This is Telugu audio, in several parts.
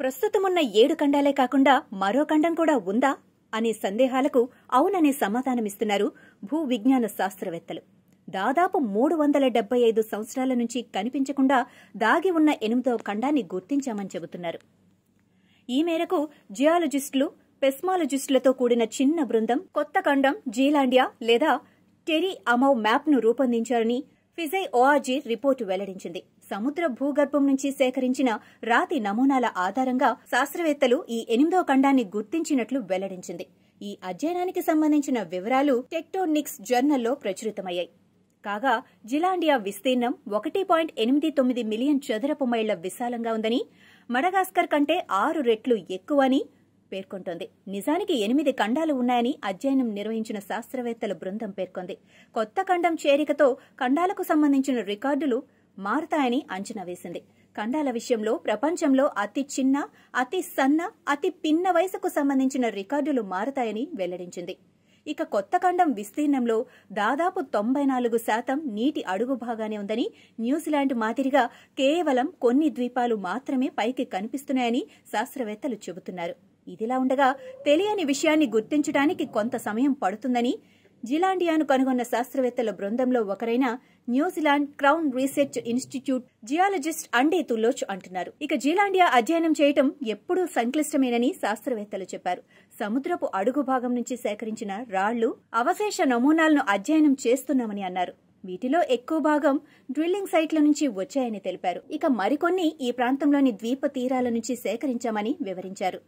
ప్రస్తుతమున్న ఏడు ఖండాలే కాకుండా మరో ఖండం కూడా ఉందా అనే సందేహాలకు అవుననే సమాధానమిస్తున్నారు భూ విజ్ఞాన శాస్త్రవేత్తలు దాదాపు మూడు వందల డెబ్బై ఐదు సంవత్సరాల నుంచి కనిపించకుండా దాగి ఉన్న ఎనిమిదవ ఖండాన్ని గుర్తించామని చెబుతున్నారు ఈ మేరకు జియాలజిస్టులు పెస్మాలజిస్టులతో కూడిన చిన్న బృందం కొత్త ఖండం జీలాండియా లేదా టెరీ అమౌ మ్యాప్ను రూపొందించారని ఫిజై ఓఆర్జీ రిపోర్టు వెల్లడించింది సముద్ర భూగర్భం నుంచి సేకరించిన రాతి నమూనాల ఆధారంగా శాస్త్రవేత్తలు ఈ ఎనిమిదో ఖండాన్ని గుర్తించినట్లు వెల్లడించింది ఈ అధ్యయనానికి సంబంధించిన వివరాలు టెక్టోనిక్స్ జర్నల్లో ప్రచురితమయ్యాయి కాగా జిలాండియా విస్తీర్ణం ఒకటి పాయింట్ ఎనిమిది తొమ్మిది మిలియన్ చదరపు మైళ్ల విశాలంగా ఉందని మడగాస్కర్ కంటే ఆరు రెట్లు ఎక్కువని పేర్కొంటోంది నిజానికి ఎనిమిది ఖండాలు ఉన్నాయని అధ్యయనం నిర్వహించిన శాస్త్రవేత్తల బృందం పేర్కొంది కొత్త ఖండం చేరికతో ఖండాలకు సంబంధించిన రికార్డులు మారుతాయని అంచనా వేసింది ఖండాల విషయంలో ప్రపంచంలో అతి చిన్న అతి సన్న అతి పిన్న వయసుకు సంబంధించిన రికార్డులు మారుతాయని వెల్లడించింది ఇక కొత్త ఖండం విస్తీర్ణంలో దాదాపు తొంభై నాలుగు శాతం నీటి అడుగు భాగానే ఉందని న్యూజిలాండ్ మాదిరిగా కేవలం కొన్ని ద్వీపాలు మాత్రమే పైకి కనిపిస్తున్నాయని శాస్త్రవేత్తలు చెబుతున్నారు ఇదిలా ఉండగా తెలియని విషయాన్ని గుర్తించడానికి కొంత సమయం పడుతుందని జిలాండియాను కనుగొన్న శాస్త్రవేత్తల బృందంలో ఒకరైన New Zealand Crown Research Institute geologist Andy Tulloch అంటున్నారు ఇక జిలాండియా అధ్యయనం చేయటం ఎప్పుడూ సంక్లిష్టమేనని శాస్త్రవేత్తలు చెప్పారు సముద్రపు అడుగు భాగం నుంచి సేకరించిన రాళ్లు అవశేష నమూనాలను అధ్యయనం చేస్తున్నామని అన్నారు వీటిలో ఎక్కువ భాగం డ్రిల్లింగ్ సైట్ల నుంచి వచ్చాయని తెలిపారు ఇక మరికొన్ని ఈ ప్రాంతంలోని ద్వీప తీరాల నుంచి సేకరించామని వివరించారు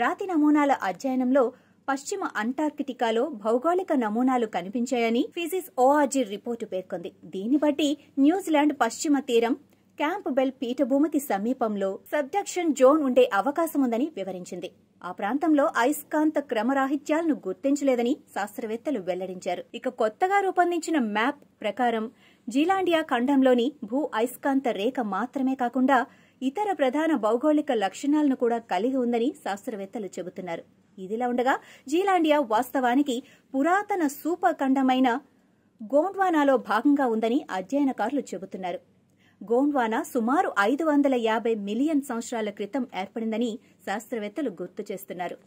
రాతి నమూనాల అధ్యయనంలో పశ్చిమ అంటార్కిటికాలో భౌగోళిక నమూనాలు కనిపించాయని ఫిజిస్ ఓఆర్జీ రిపోర్టు పేర్కొంది దీన్ని బట్టి న్యూజిలాండ్ పశ్చిమ తీరం క్యాంప్ బెల్ పీఠభూమికి సమీపంలో సబ్డక్షన్ జోన్ ఉండే అవకాశం ఉందని వివరించింది ఆ ప్రాంతంలో అయస్కాంత క్రమరాహిత్యాలను గుర్తించలేదని శాస్త్రవేత్తలు వెల్లడించారు ఇక కొత్తగా రూపొందించిన మ్యాప్ ప్రకారం జీలాండియా ఖండంలోని భూ అయస్కాంత రేఖ మాత్రమే కాకుండా ఇతర ప్రధాన భౌగోళిక లక్షణాలను కూడా కలిగి ఉందని శాస్త్రవేత్తలు చెబుతున్నారు ఇదిలా ఉండగా జీలాండియా వాస్తవానికి పురాతన సూపఖండమైన గోండ్వానాలో భాగంగా ఉందని అధ్యయనకారులు చెబుతున్నారు గోండ్వానా సుమారు ఐదు వందల యాభై మిలియన్ సంవత్సరాల క్రితం ఏర్పడిందని శాస్త్రవేత్తలు గుర్తు చేస్తున్నారు